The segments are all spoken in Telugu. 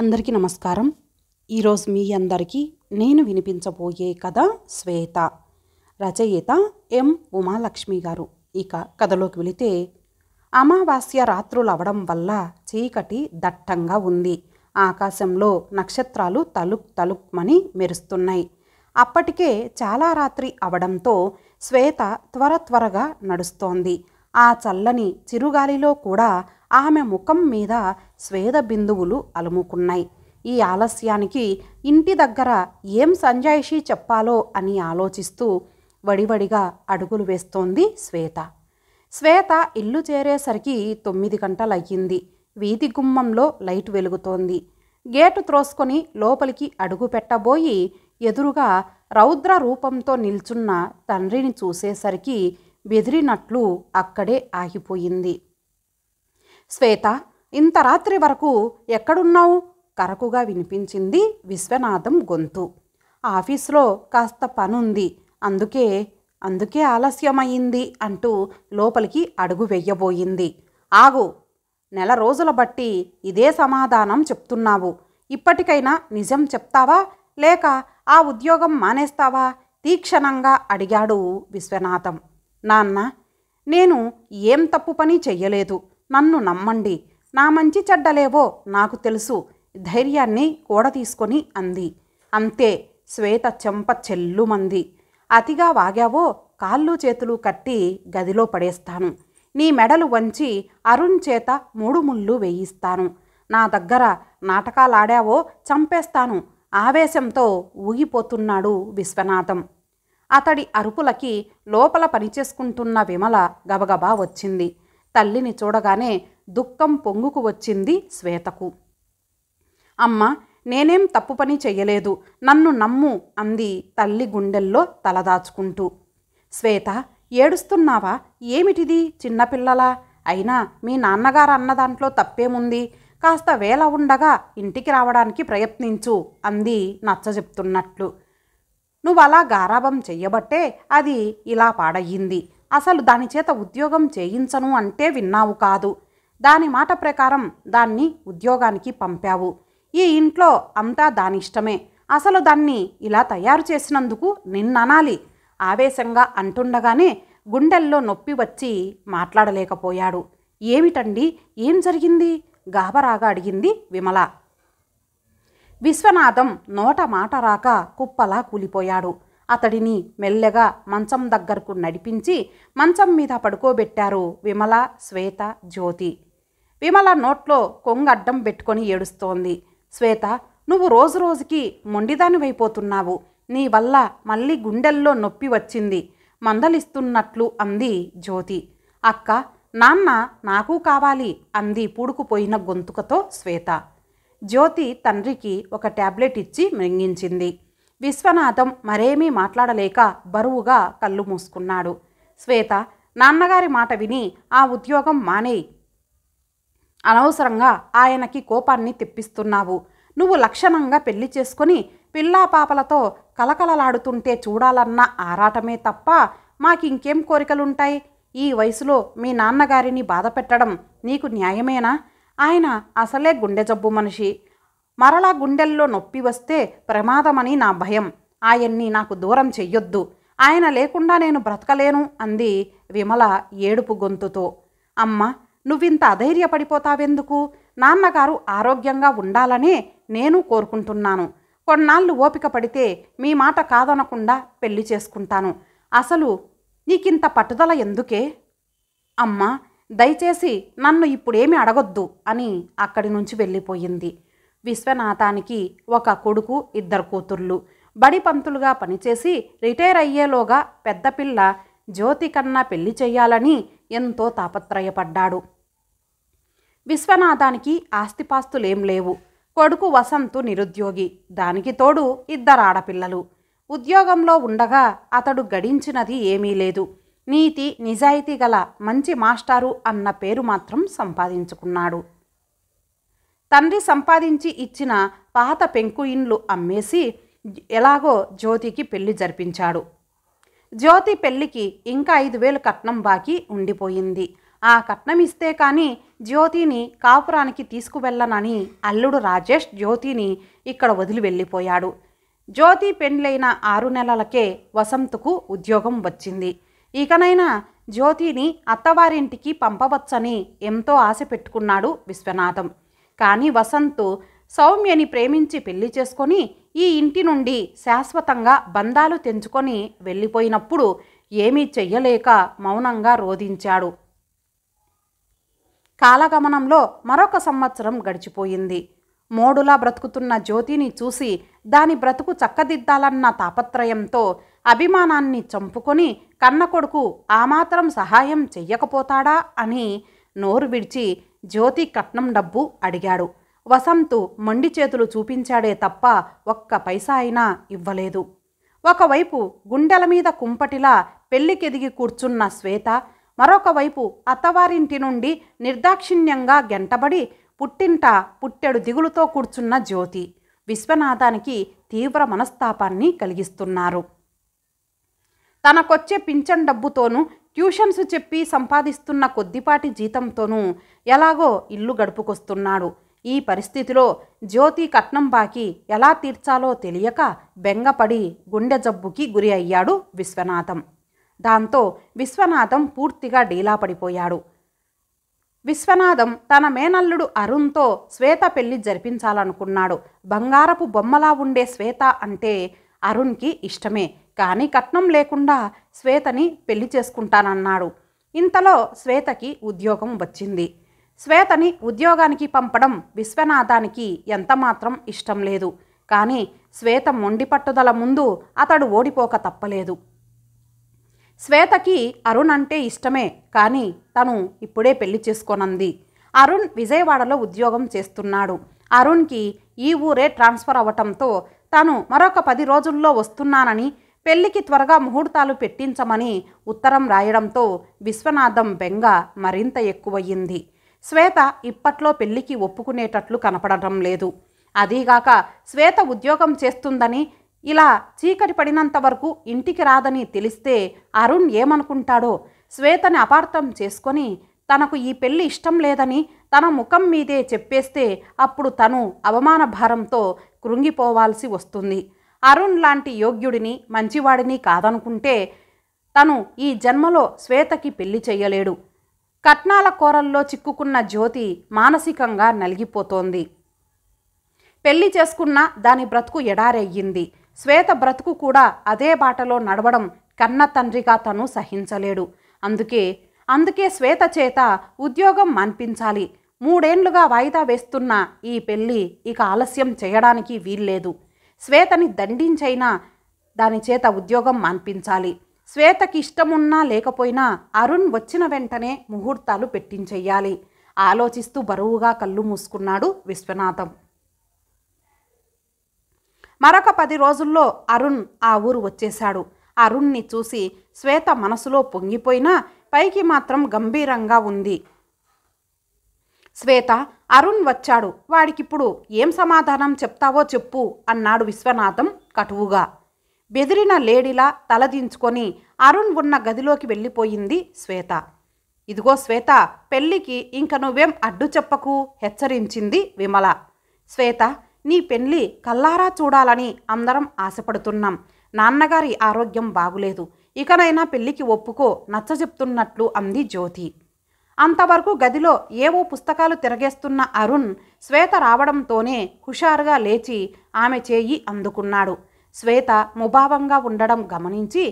అందరికీ నమస్కారం ఈరోజు మీ అందరికీ నేను వినిపించబోయే కథ శ్వేత రచయిత ఎం ఉమాలక్ష్మి గారు ఇక కథలోకి వెళితే అమావాస్య రాత్రులు అవడం వల్ల చీకటి దట్టంగా ఉంది ఆకాశంలో నక్షత్రాలు తలుక్ తలుక్మని మెరుస్తున్నాయి అప్పటికే చాలా రాత్రి అవడంతో శ్వేత త్వర త్వరగా నడుస్తోంది ఆ చల్లని చిరుగాలిలో కూడా ఆమె ముఖం మీద స్వేద బిందువులు అలుముకున్నాయి ఈ ఆలస్యానికి ఇంటి దగ్గర ఏం సంజాయిషీ చెప్పాలో అని ఆలోచిస్తూ వడివడిగా అడుగులు వేస్తోంది శ్వేత శ్వేత ఇల్లు చేరేసరికి తొమ్మిది గంటలయ్యింది వీధి గుమ్మంలో లైట్ వెలుగుతోంది గేటు త్రోసుకొని లోపలికి అడుగు పెట్టబోయి ఎదురుగా రౌద్ర రూపంతో నిల్చున్న తండ్రిని చూసేసరికి బెదిరినట్లు అక్కడే ఆగిపోయింది శ్వేత ఇంత రాత్రి వరకు ఎక్కడున్నావు కరకుగా వినిపించింది విశ్వనాథం గొంతు ఆఫీస్లో కాస్త పనుంది అందుకే అందుకే ఆలస్యమయ్యింది అంటూ లోపలికి అడుగు వెయ్యబోయింది ఆగు నెల రోజుల బట్టి ఇదే సమాధానం చెప్తున్నావు ఇప్పటికైనా నిజం చెప్తావా లేక ఆ ఉద్యోగం మానేస్తావా తీక్షణంగా అడిగాడు విశ్వనాథం నాన్న నేను ఏం తప్పు పని చెయ్యలేదు నన్ను నమ్మండి నా మంచి చెడ్డలేవో నాకు తెలుసు ధైర్యాన్ని కూడా తీసుకొని అంది అంతే శ్వేత చెంప చెల్లుమంది అతిగా వాగావో కాళ్ళు చేతులు కట్టి గదిలో పడేస్తాను నీ మెడలు వంచి అరుణ్ చేత మూడు ముళ్ళు వేయిస్తాను నా దగ్గర నాటకాలాడావో చంపేస్తాను ఆవేశంతో ఊగిపోతున్నాడు విశ్వనాథం అతడి అరుపులకి లోపల పనిచేసుకుంటున్న విమల గబగబా వచ్చింది తల్లిని చూడగానే దుఃఖం పొంగుకు వచ్చింది శ్వేతకు అమ్మ నేనేం తప్పు పని చెయ్యలేదు నన్ను నమ్ము అంది తల్లి గుండెల్లో తలదాచుకుంటూ శ్వేత ఏడుస్తున్నావా ఏమిటిది చిన్నపిల్లలా అయినా మీ నాన్నగారు అన్న దాంట్లో తప్పేముంది కాస్త వేళ ఉండగా ఇంటికి రావడానికి ప్రయత్నించు అంది నచ్చజెప్తున్నట్లు నువ్వు అలా గారాభం చెయ్యబట్టే అది ఇలా పాడయ్యింది అసలు దాని చేత ఉద్యోగం చేయించను అంటే విన్నావు కాదు దాని మాట ప్రకారం దాన్ని ఉద్యోగానికి పంపావు ఈ ఇంట్లో అంతా దాని ఇష్టమే అసలు దాన్ని ఇలా తయారు చేసినందుకు నిన్ననాలి ఆవేశంగా అంటుండగానే గుండెల్లో నొప్పి వచ్చి మాట్లాడలేకపోయాడు ఏమిటండి ఏం జరిగింది గాబరాగా అడిగింది విమల విశ్వనాథం నోట మాట రాక కుప్పలా కూలిపోయాడు అతడిని మెల్లగా మంచం దగ్గరకు నడిపించి మంచం మీద పడుకోబెట్టారు విమల శ్వేత జ్యోతి విమల నోట్లో కొంగు అడ్డం పెట్టుకొని ఏడుస్తోంది శ్వేత నువ్వు రోజు రోజుకి మొండిదానివైపోతున్నావు నీ వల్ల మళ్ళీ గుండెల్లో నొప్పి వచ్చింది మందలిస్తున్నట్లు అంది జ్యోతి అక్క నాన్న నాకు కావాలి అంది పూడుకుపోయిన గొంతుకతో శ్వేత జ్యోతి తండ్రికి ఒక ట్యాబ్లెట్ ఇచ్చి మృంగించింది విశ్వనాథం మరేమీ మాట్లాడలేక బరువుగా కళ్ళు మూసుకున్నాడు శ్వేత నాన్నగారి మాట విని ఆ ఉద్యోగం మానేయి అనవసరంగా ఆయనకి కోపాన్ని తెప్పిస్తున్నావు నువ్వు లక్షణంగా పెళ్లి చేసుకొని పిల్లా పాపలతో కలకలలాడుతుంటే చూడాలన్న ఆరాటమే తప్ప మాకింకేం కోరికలుంటాయి ఈ వయసులో మీ నాన్నగారిని బాధ పెట్టడం నీకు న్యాయమేనా ఆయన అసలే గుండె జబ్బు మనిషి మరలా గుండెల్లో నొప్పి వస్తే ప్రమాదమని నా భయం ఆయన్ని నాకు దూరం చెయ్యొద్దు ఆయన లేకుండా నేను బ్రతకలేను అంది విమల ఏడుపు గొంతుతో అమ్మ నువ్వింత అధైర్యపడిపోతావెందుకు నాన్నగారు ఆరోగ్యంగా ఉండాలనే నేను కోరుకుంటున్నాను కొన్నాళ్ళు ఓపిక పడితే మీ మాట కాదనకుండా పెళ్లి చేసుకుంటాను అసలు నీకింత పట్టుదల ఎందుకే అమ్మా దయచేసి నన్ను ఇప్పుడేమి అడగొద్దు అని అక్కడి నుంచి వెళ్ళిపోయింది విశ్వనాథానికి ఒక కొడుకు ఇద్దరు కూతుర్లు బడి పంతులుగా పనిచేసి రిటైర్ అయ్యేలోగా పెద్దపిల్ల జ్యోతి కన్నా పెళ్లి చేయాలని ఎంతో తాపత్రయపడ్డాడు విశ్వనాథానికి ఆస్తిపాస్తులేం లేవు కొడుకు వసంతు నిరుద్యోగి దానికి తోడు ఇద్దరు ఆడపిల్లలు ఉద్యోగంలో ఉండగా అతడు గడించినది ఏమీ లేదు నీతి నిజాయితీ గల మంచి మాస్టారు అన్న పేరు మాత్రం సంపాదించుకున్నాడు తండ్రి సంపాదించి ఇచ్చిన పాత పెంకు ఇండ్లు అమ్మేసి ఎలాగో జ్యోతికి పెళ్లి జరిపించాడు జ్యోతి పెళ్లికి ఇంకా ఐదు వేలు కట్నం బాకీ ఉండిపోయింది ఆ కట్నం ఇస్తే కానీ జ్యోతిని కాపురానికి తీసుకువెళ్ళనని అల్లుడు రాజేష్ జ్యోతిని ఇక్కడ వదిలి వెళ్ళిపోయాడు జ్యోతి పెండ్లైన ఆరు నెలలకే వసంతుకు ఉద్యోగం వచ్చింది ఇకనైనా జ్యోతిని అత్తవారింటికి పంపవచ్చని ఎంతో ఆశ పెట్టుకున్నాడు విశ్వనాథం కానీ వసంత్ సౌమ్యని ప్రేమించి పెళ్లి చేసుకొని ఈ ఇంటి నుండి శాశ్వతంగా బంధాలు తెంచుకొని వెళ్ళిపోయినప్పుడు ఏమీ చెయ్యలేక మౌనంగా రోధించాడు కాలగమనంలో మరొక సంవత్సరం గడిచిపోయింది మోడులా బ్రతుకుతున్న జ్యోతిని చూసి దాని బ్రతుకు చక్కదిద్దాలన్న తాపత్రయంతో అభిమానాన్ని చంపుకొని కన్న కొడుకు ఆమాత్రం సహాయం చెయ్యకపోతాడా అని నోరు విడిచి జ్యోతి కట్నం డబ్బు అడిగాడు వసంతు మండి చేతులు చూపించాడే తప్ప ఒక్క పైసా అయినా ఇవ్వలేదు ఒకవైపు గుండెల మీద కుంపటిలా పెళ్లికెదిగి కూర్చున్న శ్వేత మరొక వైపు అత్తవారింటి నుండి నిర్దాక్షిణ్యంగా గెంటబడి పుట్టింట పుట్టెడు దిగులుతో కూర్చున్న జ్యోతి విశ్వనాథానికి తీవ్ర మనస్తాపాన్ని కలిగిస్తున్నారు తనకొచ్చే పింఛన్ డబ్బుతోనూ ట్యూషన్స్ చెప్పి సంపాదిస్తున్న కొద్దిపాటి జీతంతోనూ ఎలాగో ఇల్లు గడుపుకొస్తున్నాడు ఈ పరిస్థితిలో జ్యోతి కట్నం బాకి ఎలా తీర్చాలో తెలియక బెంగపడి గుండె జబ్బుకి గురి అయ్యాడు విశ్వనాథం దాంతో విశ్వనాథం పూర్తిగా డీలా పడిపోయాడు విశ్వనాథం తన మేనల్లుడు అరుణ్తో శ్వేత పెళ్లి జరిపించాలనుకున్నాడు బంగారపు బొమ్మలా ఉండే శ్వేత అంటే అరుణ్కి ఇష్టమే కానీ కట్నం లేకుండా శ్వేతని పెళ్లి చేసుకుంటానన్నాడు ఇంతలో శ్వేతకి ఉద్యోగం వచ్చింది శ్వేతని ఉద్యోగానికి పంపడం విశ్వనాథానికి ఎంతమాత్రం ఇష్టం లేదు కానీ శ్వేత మొండి పట్టుదల ముందు అతడు ఓడిపోక తప్పలేదు శ్వేతకి అరుణ్ అంటే ఇష్టమే కానీ తను ఇప్పుడే పెళ్లి చేసుకోనంది అరుణ్ విజయవాడలో ఉద్యోగం చేస్తున్నాడు అరుణ్కి ఈ ఊరే ట్రాన్స్ఫర్ అవ్వటంతో తను మరొక పది రోజుల్లో వస్తున్నానని పెళ్లికి త్వరగా ముహూర్తాలు పెట్టించమని ఉత్తరం రాయడంతో విశ్వనాథం బెంగ మరింత ఎక్కువయ్యింది శ్వేత ఇప్పట్లో పెళ్లికి ఒప్పుకునేటట్లు కనపడటం లేదు అదీగాక శ్వేత ఉద్యోగం చేస్తుందని ఇలా చీకటి పడినంత వరకు ఇంటికి రాదని తెలిస్తే అరుణ్ ఏమనుకుంటాడో శ్వేతని అపార్థం చేసుకొని తనకు ఈ పెళ్లి ఇష్టం లేదని తన ముఖం మీదే చెప్పేస్తే అప్పుడు తను అవమాన భారంతో కృంగిపోవాల్సి వస్తుంది అరుణ్ లాంటి యోగ్యుడిని మంచివాడిని కాదనుకుంటే తను ఈ జన్మలో శ్వేతకి పెళ్లి చేయలేడు కట్నాల కోరల్లో చిక్కుకున్న జ్యోతి మానసికంగా నలిగిపోతోంది పెళ్లి చేసుకున్న దాని బ్రతుకు ఎడారయ్యింది శ్వేత బ్రతుకు కూడా అదే బాటలో నడవడం కన్న తండ్రిగా తను సహించలేడు అందుకే అందుకే శ్వేత చేత ఉద్యోగం మాన్పించాలి మూడేండ్లుగా వాయిదా వేస్తున్న ఈ పెళ్ళి ఇక ఆలస్యం చేయడానికి వీల్లేదు శ్వేతని దండించైనా దాని చేత ఉద్యోగం మాన్పించాలి శ్వేతకి ఇష్టమున్నా లేకపోయినా అరుణ్ వచ్చిన వెంటనే ముహూర్తాలు పెట్టించెయ్యాలి ఆలోచిస్తూ బరువుగా కళ్ళు మూసుకున్నాడు విశ్వనాథం మరొక పది రోజుల్లో అరుణ్ ఆ ఊరు వచ్చేశాడు అరుణ్ని చూసి శ్వేత మనసులో పొంగిపోయినా పైకి మాత్రం గంభీరంగా ఉంది శ్వేత అరుణ్ వచ్చాడు వాడికిప్పుడు ఏం సమాధానం చెప్తావో చెప్పు అన్నాడు విశ్వనాథం కటువుగా బెదిరిన లేడిలా తలదించుకొని అరుణ్ ఉన్న గదిలోకి వెళ్ళిపోయింది శ్వేత ఇదిగో శ్వేత పెళ్ళికి ఇంక నువ్వేం అడ్డు చెప్పకు హెచ్చరించింది విమల శ్వేత నీ పెళ్ళి కల్లారా చూడాలని అందరం ఆశపడుతున్నాం నాన్నగారి ఆరోగ్యం బాగులేదు ఇకనైనా పెళ్లికి ఒప్పుకో నచ్చ చెప్తున్నట్లు అంది జ్యోతి అంతవరకు గదిలో ఏవో పుస్తకాలు తిరగేస్తున్న అరుణ్ శ్వేత రావడంతోనే హుషారుగా లేచి ఆమె చేయి అందుకున్నాడు శ్వేత ముభావంగా ఉండడం గమనించి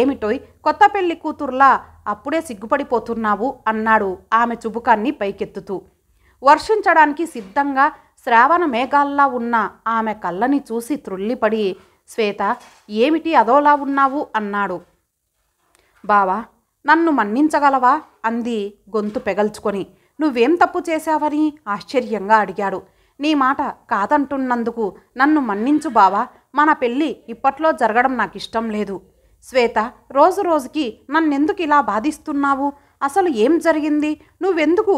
ఏమిటోయ్ కొత్త పెళ్లి కూతుర్లా అప్పుడే సిగ్గుపడిపోతున్నావు అన్నాడు ఆమె చుబుకాన్ని పైకెత్తుతూ వర్షించడానికి సిద్ధంగా శ్రావణ మేఘాల్లా ఉన్న ఆమె కళ్ళని చూసి త్రుల్లిపడి శ్వేత ఏమిటి అదోలా ఉన్నావు అన్నాడు బావా నన్ను మన్నించగలవా అంది గొంతు పెగల్చుకొని నువ్వేం తప్పు చేశావని ఆశ్చర్యంగా అడిగాడు నీ మాట కాదంటున్నందుకు నన్ను మన్నించు బావా మన పెళ్ళి ఇప్పట్లో జరగడం నాకు ఇష్టం లేదు శ్వేత రోజు రోజుకి నన్నెందుకు ఇలా బాధిస్తున్నావు అసలు ఏం జరిగింది నువ్వెందుకు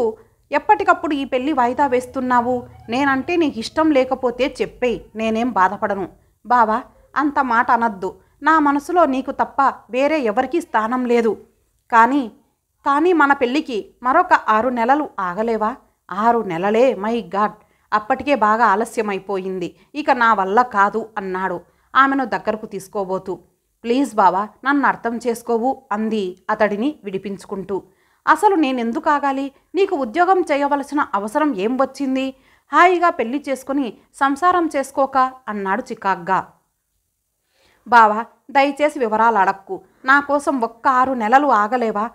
ఎప్పటికప్పుడు ఈ పెళ్ళి వాయిదా వేస్తున్నావు నేనంటే నీకు ఇష్టం లేకపోతే చెప్పేయి నేనేం బాధపడను బావా అంత మాట అనద్దు నా మనసులో నీకు తప్ప వేరే ఎవరికీ స్థానం లేదు కానీ కానీ మన పెళ్ళికి మరొక ఆరు నెలలు ఆగలేవా ఆరు నెలలే మై గాడ్ అప్పటికే బాగా ఆలస్యమైపోయింది ఇక నా వల్ల కాదు అన్నాడు ఆమెను దగ్గరకు తీసుకోబోతూ ప్లీజ్ బావా నన్ను అర్థం చేసుకోవు అంది అతడిని విడిపించుకుంటూ అసలు నేనెందుకు ఆగాలి నీకు ఉద్యోగం చేయవలసిన అవసరం ఏం వచ్చింది హాయిగా పెళ్లి చేసుకుని సంసారం చేసుకోక అన్నాడు చికాగ్గా బావా దయచేసి వివరాలు అడక్కు నా కోసం ఒక్క ఆరు నెలలు ఆగలేవా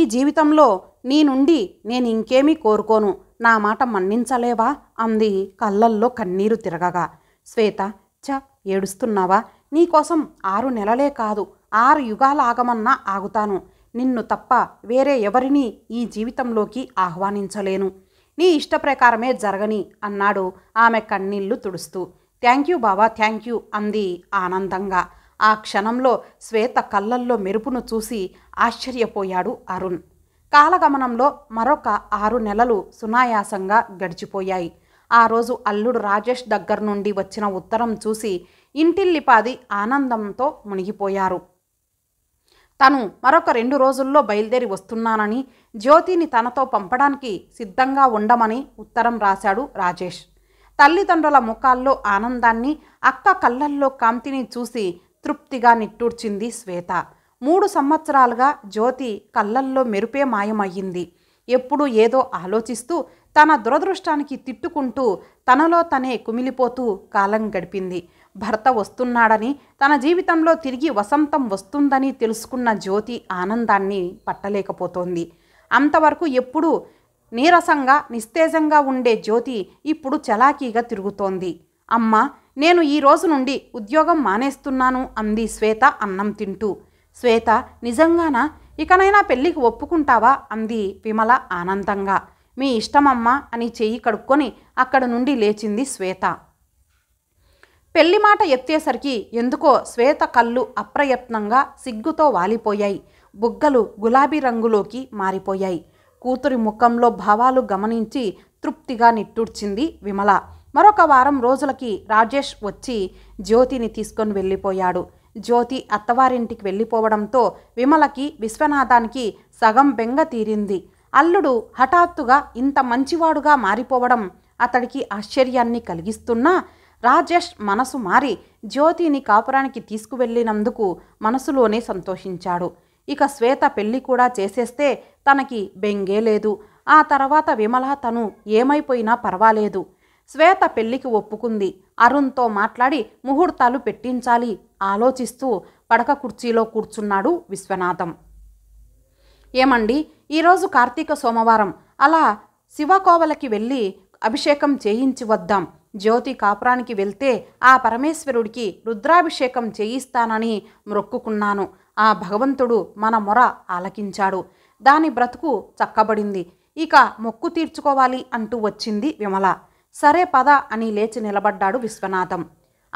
ఈ జీవితంలో నీ నుండి నేను ఇంకేమీ కోరుకోను నా మాట మన్నించలేవా అంది కళ్ళల్లో కన్నీరు తిరగగా శ్వేత చ ఏడుస్తున్నావా నీకోసం ఆరు నెలలే కాదు ఆరు యుగాలు ఆగమన్నా ఆగుతాను నిన్ను తప్ప వేరే ఎవరిని ఈ జీవితంలోకి ఆహ్వానించలేను నీ ఇష్ట ప్రకారమే జరగని అన్నాడు ఆమె కన్నీళ్లు తుడుస్తూ థ్యాంక్ యూ బాబా థ్యాంక్ యూ అంది ఆనందంగా ఆ క్షణంలో శ్వేత కళ్ళల్లో మెరుపును చూసి ఆశ్చర్యపోయాడు అరుణ్ కాలగమనంలో మరొక ఆరు నెలలు సునాయాసంగా గడిచిపోయాయి ఆ రోజు అల్లుడు రాజేష్ దగ్గర నుండి వచ్చిన ఉత్తరం చూసి ఇంటిల్లిపాది ఆనందంతో మునిగిపోయారు తను మరొక రెండు రోజుల్లో బయలుదేరి వస్తున్నానని జ్యోతిని తనతో పంపడానికి సిద్ధంగా ఉండమని ఉత్తరం రాశాడు రాజేష్ తల్లిదండ్రుల ముఖాల్లో ఆనందాన్ని అక్క కళ్ళల్లో కాంతిని చూసి తృప్తిగా నిట్టూర్చింది శ్వేత మూడు సంవత్సరాలుగా జ్యోతి కళ్ళల్లో మెరుపే మాయమయ్యింది ఎప్పుడూ ఏదో ఆలోచిస్తూ తన దురదృష్టానికి తిట్టుకుంటూ తనలో తనే కుమిలిపోతూ కాలం గడిపింది భర్త వస్తున్నాడని తన జీవితంలో తిరిగి వసంతం వస్తుందని తెలుసుకున్న జ్యోతి ఆనందాన్ని పట్టలేకపోతోంది అంతవరకు ఎప్పుడూ నీరసంగా నిస్తేజంగా ఉండే జ్యోతి ఇప్పుడు చలాకీగా తిరుగుతోంది అమ్మ నేను ఈ రోజు నుండి ఉద్యోగం మానేస్తున్నాను అంది శ్వేత అన్నం తింటూ శ్వేత నిజంగానా ఇకనైనా పెళ్ళికి ఒప్పుకుంటావా అంది విమల ఆనందంగా మీ ఇష్టమమ్మా అని చెయ్యి కడుక్కొని అక్కడ నుండి లేచింది శ్వేత పెళ్లి మాట ఎత్తేసరికి ఎందుకో శ్వేత కళ్ళు అప్రయత్నంగా సిగ్గుతో వాలిపోయాయి బుగ్గలు గులాబీ రంగులోకి మారిపోయాయి కూతురి ముఖంలో భావాలు గమనించి తృప్తిగా నిట్టూర్చింది విమల మరొక వారం రోజులకి రాజేష్ వచ్చి జ్యోతిని తీసుకొని వెళ్ళిపోయాడు జ్యోతి అత్తవారింటికి వెళ్ళిపోవడంతో విమలకి విశ్వనాథానికి సగం బెంగ తీరింది అల్లుడు హఠాత్తుగా ఇంత మంచివాడుగా మారిపోవడం అతడికి ఆశ్చర్యాన్ని కలిగిస్తున్నా రాజేష్ మనసు మారి జ్యోతిని కాపురానికి తీసుకువెళ్ళినందుకు మనసులోనే సంతోషించాడు ఇక శ్వేత పెళ్లి కూడా చేసేస్తే తనకి బెంగే లేదు ఆ తర్వాత విమల తను ఏమైపోయినా పర్వాలేదు శ్వేత పెళ్లికి ఒప్పుకుంది అరుణ్తో మాట్లాడి ముహూర్తాలు పెట్టించాలి ఆలోచిస్తూ పడక కుర్చీలో కూర్చున్నాడు విశ్వనాథం ఏమండి ఈరోజు కార్తీక సోమవారం అలా శివకోవలకి వెళ్ళి అభిషేకం చేయించి వద్దాం జ్యోతి కాపురానికి వెళ్తే ఆ పరమేశ్వరుడికి రుద్రాభిషేకం చేయిస్తానని మొక్కుకున్నాను ఆ భగవంతుడు మన మొర ఆలకించాడు దాని బ్రతుకు చక్కబడింది ఇక మొక్కు తీర్చుకోవాలి అంటూ వచ్చింది విమల సరే పద అని లేచి నిలబడ్డాడు విశ్వనాథం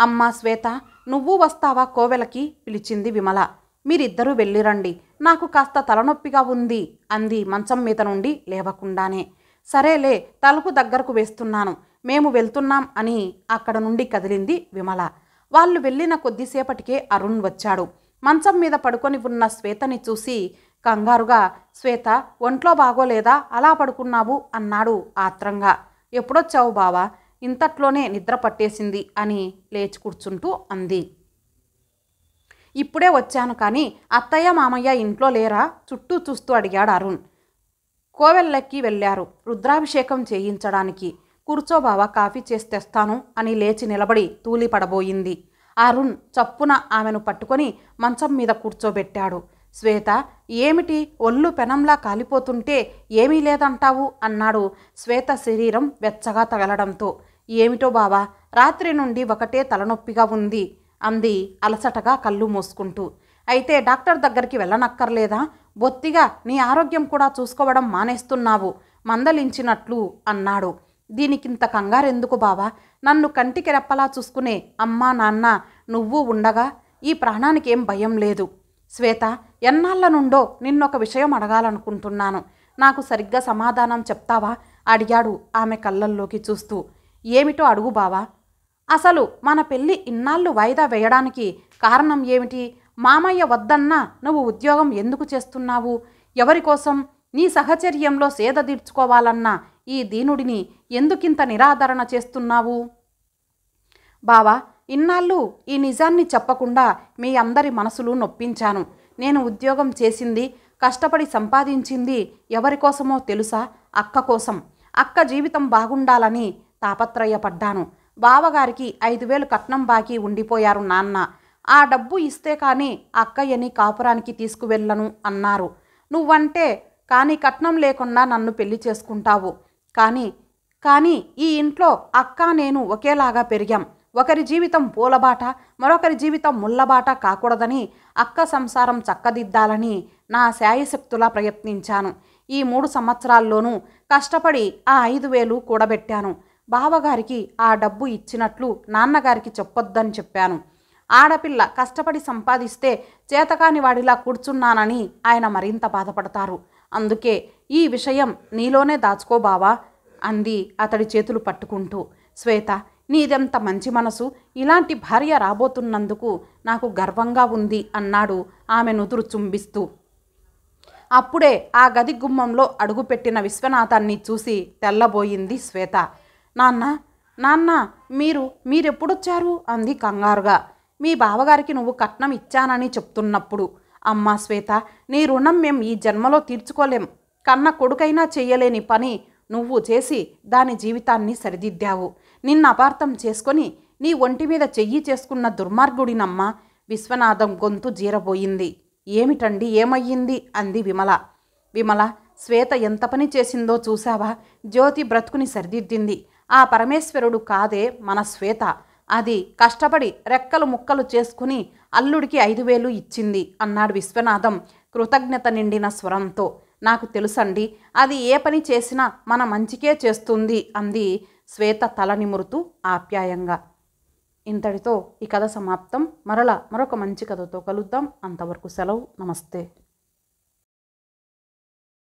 అమ్మ శ్వేత నువ్వు వస్తావా కోవెలకి పిలిచింది విమల మీరిద్దరూ వెళ్ళిరండి నాకు కాస్త తలనొప్పిగా ఉంది అంది మంచం మీద నుండి లేవకుండానే సరేలే తలుపు దగ్గరకు వేస్తున్నాను మేము వెళ్తున్నాం అని అక్కడ నుండి కదిలింది విమల వాళ్ళు వెళ్ళిన కొద్దిసేపటికే అరుణ్ వచ్చాడు మంచం మీద పడుకొని ఉన్న శ్వేతని చూసి కంగారుగా శ్వేత ఒంట్లో బాగోలేదా అలా పడుకున్నావు అన్నాడు ఆత్రంగా ఎప్పుడొచ్చావు బావా ఇంతట్లోనే నిద్ర పట్టేసింది అని లేచి కూర్చుంటూ అంది ఇప్పుడే వచ్చాను కానీ అత్తయ్య మామయ్య ఇంట్లో లేరా చుట్టూ చూస్తూ అడిగాడు అరుణ్ కోవెల్లెక్కి వెళ్ళారు రుద్రాభిషేకం చేయించడానికి కూర్చో బావా కాఫీ చేసి తెస్తాను అని లేచి నిలబడి తూలిపడబోయింది అరుణ్ చప్పున ఆమెను పట్టుకొని మంచం మీద కూర్చోబెట్టాడు శ్వేత ఏమిటి ఒళ్ళు పెనంలా కాలిపోతుంటే ఏమీ లేదంటావు అన్నాడు శ్వేత శరీరం వెచ్చగా తగలడంతో ఏమిటో బావా రాత్రి నుండి ఒకటే తలనొప్పిగా ఉంది అంది అలసటగా కళ్ళు మూసుకుంటూ అయితే డాక్టర్ దగ్గరికి వెళ్ళనక్కర్లేదా బొత్తిగా నీ ఆరోగ్యం కూడా చూసుకోవడం మానేస్తున్నావు మందలించినట్లు అన్నాడు దీనికింత కంగారెందుకు బావా నన్ను కంటికి రెప్పలా చూసుకునే అమ్మా నాన్న నువ్వు ఉండగా ఈ ప్రాణానికి ఏం భయం లేదు శ్వేత ఎన్నాళ్ళ నుండో నిన్నొక విషయం అడగాలనుకుంటున్నాను నాకు సరిగ్గా సమాధానం చెప్తావా అడిగాడు ఆమె కళ్ళల్లోకి చూస్తూ ఏమిటో అడుగు బావా అసలు మన పెళ్ళి ఇన్నాళ్ళు వాయిదా వేయడానికి కారణం ఏమిటి మామయ్య వద్దన్నా నువ్వు ఉద్యోగం ఎందుకు చేస్తున్నావు ఎవరి కోసం నీ సహచర్యంలో సేద తీర్చుకోవాలన్న ఈ దీనుడిని ఎందుకింత నిరాదరణ చేస్తున్నావు బావా ఇన్నాళ్ళు ఈ నిజాన్ని చెప్పకుండా మీ అందరి మనసులు నొప్పించాను నేను ఉద్యోగం చేసింది కష్టపడి సంపాదించింది ఎవరికోసమో తెలుసా అక్క కోసం అక్క జీవితం బాగుండాలని తాపత్రయపడ్డాను బావగారికి ఐదు వేలు కట్నం బాకీ ఉండిపోయారు నాన్న ఆ డబ్బు ఇస్తే కానీ అక్కయ్యని కాపురానికి తీసుకువెళ్ళను అన్నారు నువ్వంటే కానీ కట్నం లేకుండా నన్ను పెళ్లి చేసుకుంటావు కానీ కానీ ఈ ఇంట్లో అక్క నేను ఒకేలాగా పెరిగాం ఒకరి జీవితం పూలబాట మరొకరి జీవితం ముళ్ళబాట కాకూడదని అక్క సంసారం చక్కదిద్దాలని నా శాయశక్తులా ప్రయత్నించాను ఈ మూడు సంవత్సరాల్లోనూ కష్టపడి ఆ ఐదు వేలు కూడబెట్టాను బావగారికి ఆ డబ్బు ఇచ్చినట్లు నాన్నగారికి చెప్పొద్దని చెప్పాను ఆడపిల్ల కష్టపడి సంపాదిస్తే చేతకాని వాడిలా కూర్చున్నానని ఆయన మరింత బాధపడతారు అందుకే ఈ విషయం నీలోనే దాచుకో బావా అంది అతడి చేతులు పట్టుకుంటూ శ్వేత నీదంత మంచి మనసు ఇలాంటి భార్య రాబోతున్నందుకు నాకు గర్వంగా ఉంది అన్నాడు ఆమె నుదురు చుంబిస్తూ అప్పుడే ఆ గది గుమ్మంలో అడుగుపెట్టిన విశ్వనాథాన్ని చూసి తెల్లబోయింది శ్వేత నాన్న నాన్న మీరు మీరెప్పుడొచ్చారు అంది కంగారుగా మీ బావగారికి నువ్వు కట్నం ఇచ్చానని చెప్తున్నప్పుడు అమ్మా శ్వేత నీ రుణం మేం ఈ జన్మలో తీర్చుకోలేం కన్న కొడుకైనా చెయ్యలేని పని నువ్వు చేసి దాని జీవితాన్ని సరిదిద్దావు నిన్న అపార్థం చేసుకొని నీ ఒంటి మీద చెయ్యి చేసుకున్న దుర్మార్గుడినమ్మ విశ్వనాథం గొంతు జీరబోయింది ఏమిటండి ఏమయ్యింది అంది విమల విమల శ్వేత ఎంత పని చేసిందో చూశావా జ్యోతి బ్రతుకుని సరిదిద్దింది ఆ పరమేశ్వరుడు కాదే మన శ్వేత అది కష్టపడి రెక్కలు ముక్కలు చేసుకుని అల్లుడికి ఐదు వేలు ఇచ్చింది అన్నాడు విశ్వనాథం కృతజ్ఞత నిండిన స్వరంతో నాకు తెలుసండి అది ఏ పని చేసినా మన మంచికే చేస్తుంది అంది శ్వేత తల నిమురుతూ ఆప్యాయంగా ఇంతటితో ఈ కథ సమాప్తం మరలా మరొక మంచి కథతో కలుద్దాం అంతవరకు సెలవు నమస్తే